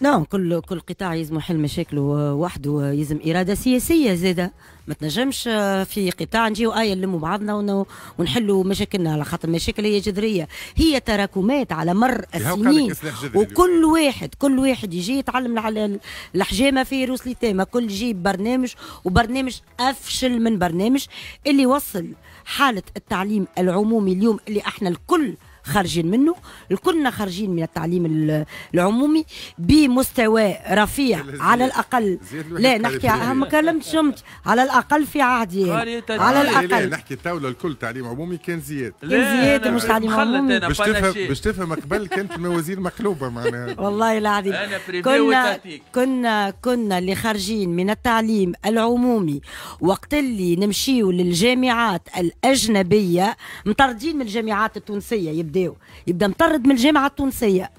نعم كل كل قطاع يلزم حل مشاكله وحده يلزم اراده سياسيه زاده ما تنجمش آه، في قطاع نجيو ايه نلموا بعضنا ونحلوا مشاكلنا على خاطر المشاكل هي جذريه هي تراكمات على مر السنين وكل واحد كل واحد يجي يتعلم على الحجامه في روس اليتامى كل يجيب برنامج وبرنامج افشل من برنامج اللي وصل حاله التعليم العمومي اليوم اللي احنا الكل خارجين منه الكلنا خارجين من التعليم العمومي بمستوى رفيع على الاقل لا نحكي ما كلمتش على الاقل في عهدي يعني. على الاقل نحكي الدوله الكل تعليم عمومي كان زياد كان زياد مش تعليم عمومي باش تفهم باش تفهم قبل كانت موازين مقلوبه معناها والله العظيم كنا كنا كنا اللي خارجين من التعليم العمومي وقت اللي نمشيو للجامعات الاجنبيه مطردين من الجامعات التونسيه يبدا يبداو يبدا مطرد من الجامعه التونسيه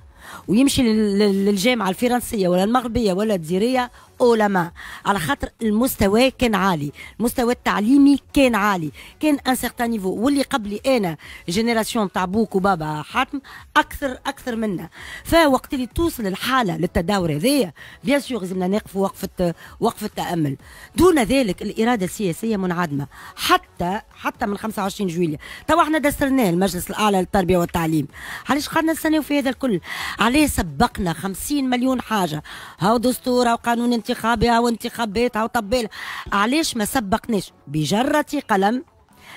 ويمشي للجامعه الفرنسيه ولا المغربيه ولا الجزيريه علماء على خاطر المستوى كان عالي المستوى التعليمي كان عالي كان ان سيغتان نيفو واللي قبلي انا جينيراسيون تاع بوك وبابا حاتم اكثر اكثر منا فوقت اللي توصل الحاله للتداور هذايا بيان سور لازمنا نقفوا وقفه وقفه تامل دون ذلك الاراده السياسيه منعدمه حتى حتى من 25 جويليا توا احنا دسرناه المجلس الاعلى للتربيه والتعليم علاش قعدنا نستناو في هذا الكل عليه سبقنا 50 مليون حاجه هاو دستور هاو قانون انتخابها وانتخاب بيتها وطبيلها علاش ما سبقناش بجرة قلم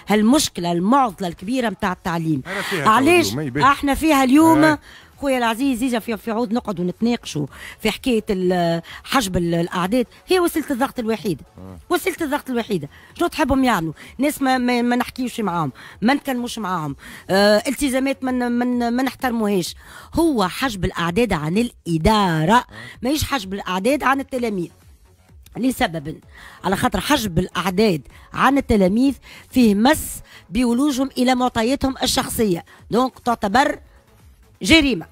هالمشكله المعضله الكبيره نتاع التعليم علاش احنا فيها اليوم خويا العزيز يجي في, في عود نقعد ونتناقشوا في حكايه حجب الاعداد هي وسيله الضغط الوحيده آه. وسيله الضغط الوحيده شنو تحبهم يعملوا ناس ما, ما, ما نحكيوش معاهم ما نتكلموش معاهم آه التزامات ما من ما نحترموهاش هو حجب الاعداد عن الاداره آه. ماهيش حجب الاعداد عن التلاميذ لسبب على خاطر حجب الاعداد عن التلاميذ فيه مس بولوجهم الى معطياتهم الشخصيه دونك تعتبر جريمه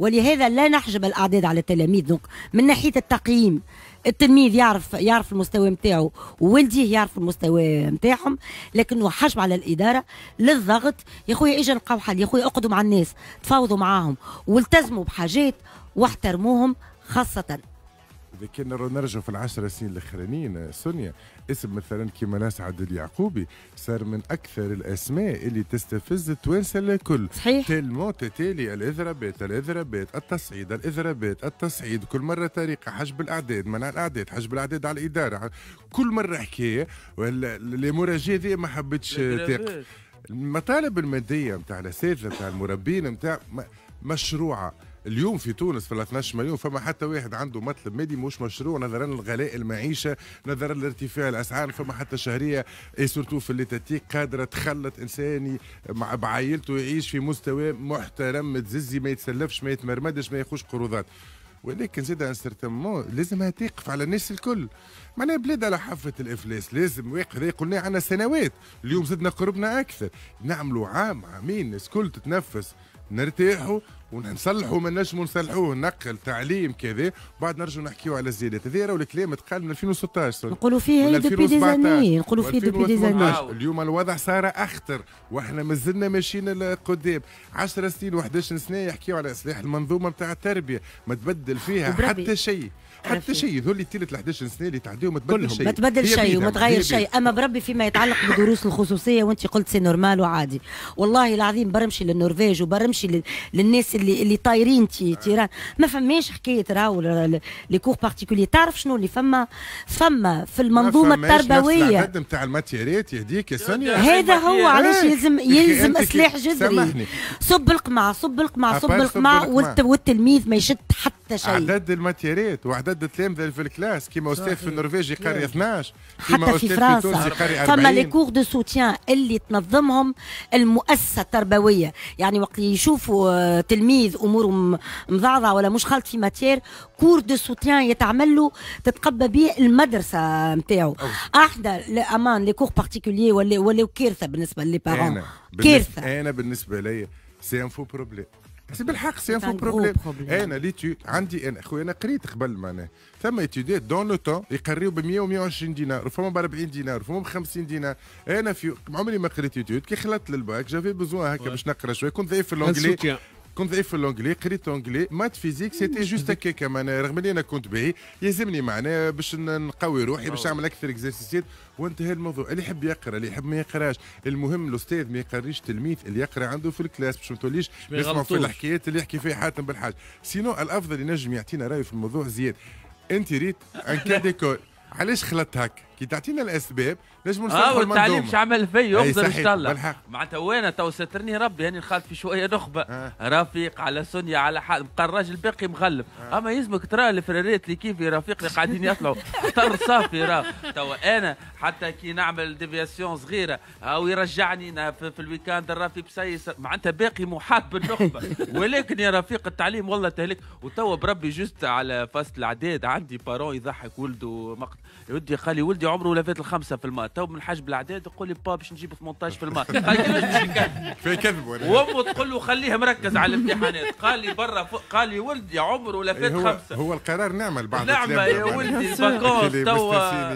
ولهذا لا نحجب الاعداد على التلاميذ دونك من ناحيه التقييم التلميذ يعرف يعرف المستوى نتاعو ووالديه يعرف المستوى نتاعهم لكنه حجم على الاداره للضغط يا خويا اجا نلقاو حل يا خويا اقعدوا مع الناس تفاوضوا معاهم والتزموا بحاجات واحترموهم خاصه اذا كان نرجعوا في العشر سنين الاخرانيين سونيا اسم مثلا كيما ناس عدل يعقوبي صار من اكثر الاسماء اللي تستفز التوانسه الكل صحيح تلمو تتالي الاضرابات الاضرابات التصعيد الاضرابات التصعيد كل مره طريقه حجب الاعداد منع الاعداد حجب الاعداد على الاداره كل مره حكايه والمراجعة ذي ما حبتش تقف المطالب الماديه نتاع الاساتذه نتاع المربين نتاع مشروعه اليوم في تونس في 12 مليون فما حتى واحد عنده مطلب مادي مش مشروع نظرا لغلاء المعيشه نظرا لارتفاع الاسعار فما حتى شهريه سورتو في الليتاتيك قادره تخلط انسان مع بعائلته يعيش في مستوى محترم متززي ما يتسلفش ما يتمرمدش ما ياخذش قروضات ولكن زاد ان لازمها تقف على الناس الكل معناها بلاد على حافه الافلاس لازم هذا قلناه عنا سنوات اليوم زدنا قربنا اكثر نعملوا عام عامين الناس الكل تتنفس نرتاحوا ونصلحوا ما نجموا نصلحوه نقل تعليم كذا بعد نرجعوا نحكيوا على الزيادات هذا راهو الكلام تقال من 2016 نقولوا فيه هي دوبي ديزاني نقولوا فيه دوبي ديزاني اليوم الوضع صار اخطر واحنا مازلنا ماشيين لقدام 10 سنين و11 سنه يحكيوا على اصلاح المنظومه نتاع التربيه ما تبدل فيها حتى شيء حتى شيء ذول ال 11 سنه اللي تعدوا دي وما تبدل شيء ما تبدل شيء وما تغير شيء اما بربي فيما يتعلق بدروس الخصوصيه وانت قلت سي نورمال وعادي والله العظيم برمشي للنرويج وبرمشي للناس اللي اللي طايرين تيران ما فماش حكايه راهو لي كور بارتيكولي تعرف شنو اللي فما فما في المنظومه التربويه العدد نتاع الماتيريات يهديك يا سونيا هذا هو علاش يلزم إيه. يلزم سلاح جذري سمحني. صب القمع صب القمع صب القمع والتلميذ ما يشد حتى حتى شيء عدد الماتيريت وعدد التلامذه في الكلاس كيما استاذ في النرويجي يقري 12 كيما حتى في فرنسا فما لي كور دو سوتيان اللي تنظمهم المؤسسه التربويه يعني وقت يشوفوا آه، تلميذ اموره مضعضعه ولا مش خالط في ماتير كور دو سوتيان يتعمل له تتقبى به المدرسه نتاعو احدى امان لي كور بارتيكولي ولا ولا كارثه بالنسبه لي بارون كارثه انا بالنسبه لي سي ان فو بروبليم سي بالحق سي فو بروبليم انا ليتو عندي انا خويا انا قريت قبل معناها ثم ايتيديات دون لو تون يقريو ب 100 و 120 دينار فما ب 40 دينار فما ب 50 دينار انا في عمري ما قريت ايتيود كي خلطت للباك جافي بزوا هكا باش نقرا شويه كنت ضعيف في الانجلي كنت ضعيف في الانجلي قريت لونجلي مات فيزيك سيتي جوست هكاك معناها رغم اللي انا كنت باهي يلزمني معناها باش نقوي روحي باش نعمل آه. اكثر اكزرسيسيت وانتهى الموضوع اللي يحب يقرا اللي يحب ما يقراش المهم الاستاذ ما يقريش تلميذ اللي يقرا عنده في الكلاس باش ما توليش يسمع في الحكايات اللي يحكي فيها حاتم بالحاج سينو الافضل ينجم يعطينا رايه في الموضوع زياد انت ريت ان كاديكور علاش خلطت هكا كي تعطينا الاسباب نجم نصلحوا اه والتعليم شو عمل في يقدر يطلع معناتها وانا تو سترني ربي هاني نخالط في شويه نخبه آه. رفيق على سونيا على حال بقى الراجل باقي مغلب آه. اما يلزمك ترى الفراريت اللي كيفي رفيق اللي قاعدين يطلعوا خطر صافي راه تو انا حتى كي نعمل ديفياسيون صغيره او يرجعني في, في الويكاند الرافي بسيس معناتها باقي محاط بالنخبه ولكن يا رفيق التعليم والله تهلك وتوا بربي جست على فصل العداد عندي بارون يضحك ولده مقت... يودي خالي ولدي ولدي عمره لفات الخمسة في الماء تو من حجب الاعداد تقول لي با باش نجيب 18 في الماء في كيفاش باش كذب وامه تقول له خليه مركز على الامتحانات قال لي برا قال لي ولدي عمره لفات خمسة هو القرار نعمل بعد نعمل يا ولدي الفاكونس توا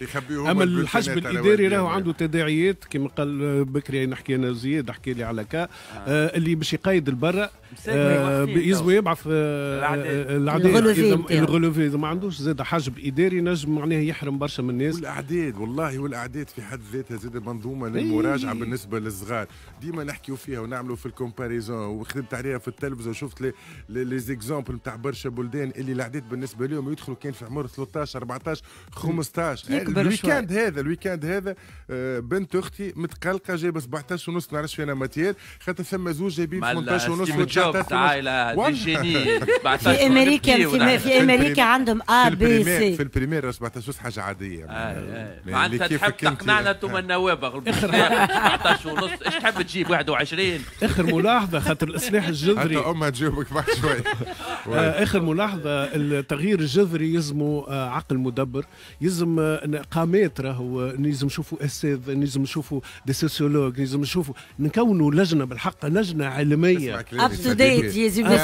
يخبيهم اما الحسب الاداري راهو عنده تداعيات كما قال بكري نحكي انا زياد احكي لي على كا آه. آه اللي باش يقيد البرا آه يلزم يبعث آه، الاعداد الغلوفي اذا ما عندوش زاد حجب اداري نجم معناها يحرم برشا من الناس والاعداد والله والاعداد في حد ذاتها زاد منظومه للمراجعه بالنسبه للصغار ديما نحكيو فيها ونعملوا في الكومباريزون وخدمت عليها في التلفزه وشفت لي زيكزومبل نتاع برشا بلدان اللي الاعداد بالنسبه لهم يدخلوا كان في عمر 13 14 15 اكبر الويكاند هذا الويكاند هذا آه، بنت اختي متقلقه جايبه 17 ونص ما نعرفش فينا ماتير خاطر ثم زوج جايبين 18 ونص و عائله في امريكا في, امريكا عندهم ا آه، بي سي في البريمير 17 ونص حاجه عاديه آه، يعني يعني معناتها تحب تقنعنا انتم النوابه 17 ونص ايش تحب تجيب 21 اخر ملاحظه خاطر الاصلاح الجذري حتى امها تجاوبك بعد شوي اخر ملاحظه التغيير الجذري يزمو عقل مدبر يلزم قامات راهو لازم نشوفوا اساتذه لازم نشوفوا دي سوسيولوج لازم نشوفوا نكونوا لجنه بالحق لجنه علميه اب تو ديت يجب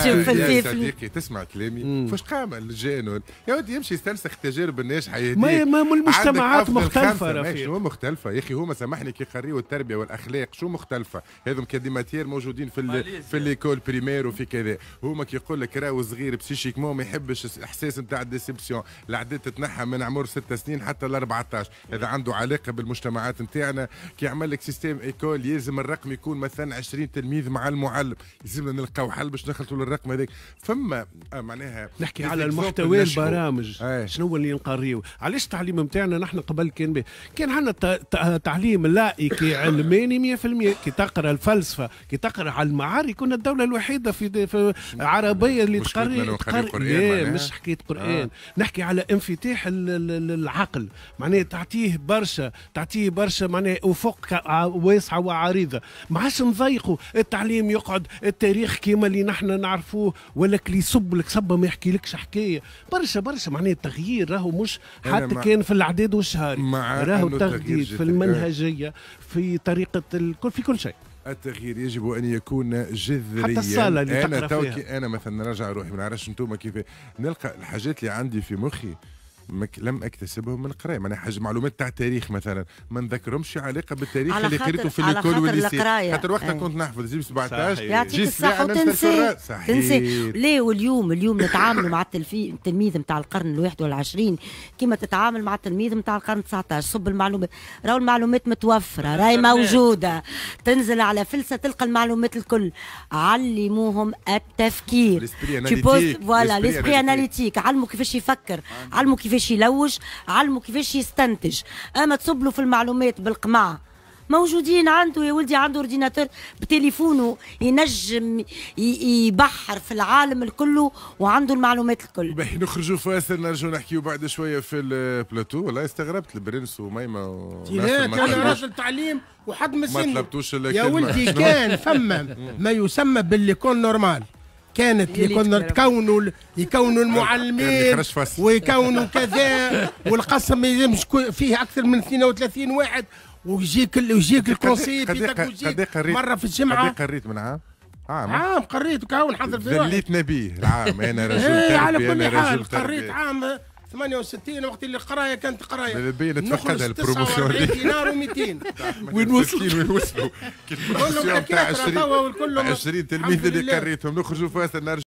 صديقي تسمع كلامي فاش قام الجانون يا ودي يمشي يستنسخ تجارب الناس حياتيه ما ما المجتمعات مختلفه رفيق شنو مختلفه يا اخي هما سامحني كي قريوا التربيه والاخلاق شو مختلفه هذم ماتير موجودين في في ليكول بريمير وفي كذا هما كي يقول لك راهو صغير بسيشيكمون ما يحبش الاحساس نتاع الديسبسيون العدد تتنحى من عمر ست سنين حتى ل 14 اذا عنده علاقه بالمجتمعات نتاعنا كي يعمل لك سيستم ايكول يلزم الرقم يكون مثلا 20 تلميذ مع المعلم يلزمنا نلقاو حل باش نخلطوا للرقم هذاك فما آه، معناها نحكي على المحتوى البرامج أي. شنو اللي نقريو علاش التعليم نتاعنا نحن قبل كان بي. كان عندنا تعليم لائكي علماني 100% كي تقرا الفلسفه كي تقرا على المعارك كنا الدوله الوحيده في, في عربيه اللي تقري تقري... القرآن إيه، مش حكايه قران آه. نحكي على انفتاح العقل معناها تعطيه برشا تعطيه برشا معناها افق واسعه وعريضه ما عادش نضيقوا التعليم يقعد التاريخ كيما اللي نحن نعرفوه ولا اللي يصب لك صبه ما يحكي لكش حكايه برشا برشا معناها التغيير راهو مش حتى كان في الاعداد والشهاري راهو تغيير في المنهجيه في طريقه الكل في كل شيء التغيير يجب ان يكون جذريا حتى الصاله اللي انا توكي انا مثلا نرجع روحي ما نعرفش انتم كيف نلقى الحاجات اللي عندي في مخي مك... لم اكتسبهم من القرايه معناها يعني حاجه معلومات تاع التاريخ مثلا ما نذكرهمش علاقه بالتاريخ على اللي قريته في الكول والليسي خاطر وقتها إيه. كنت نحفظ جيب 17 يعطيك الصحه وتنسى تنسى لا واليوم اليوم نتعاملوا مع التلميذ نتاع القرن الواحد والعشرين كما تتعامل مع التلميذ نتاع القرن 19 صب المعلومات راهو المعلومات متوفره راهي موجوده تنزل على فلسه تلقى المعلومات الكل علموهم التفكير تي بوز فوالا ليسبري اناليتيك علموا كيفاش يفكر علموا كيفاش كيفاش يلوج علمه كيفاش يستنتج اما تصب له في المعلومات بالقمع موجودين عنده يا ولدي عنده اورديناتور بتليفونه ينجم يبحر في العالم الكل وعنده المعلومات الكل باهي نخرجوا فاصل نرجعوا نحكيوا بعد شويه في البلاتو والله استغربت البرنس وميمه انا راجل تعليم وحد من ما طلبتوش يا ولدي كان فما ما يسمى بالليكون نورمال كانت اللي كنا تكونوا يكونوا المعلمين ويكونوا كذا والقسم يمش فيه اكثر من 32 واحد ويجيك ويجيك الكونسي ويجيك مره في الجمعه قد قريت من عام عام عام قريت وكاون حضر في ذليتنا بيه العام انا رجل إيه، على كل حال قريت عام 68 وقت اللي قرايه كانت قرايه ماذا نخرج البروموسيون هذه دينار و200 وين وصلوا وين وصلوا كلهم تاع 20 تلميذ اللي كريتهم نخرجوا فيها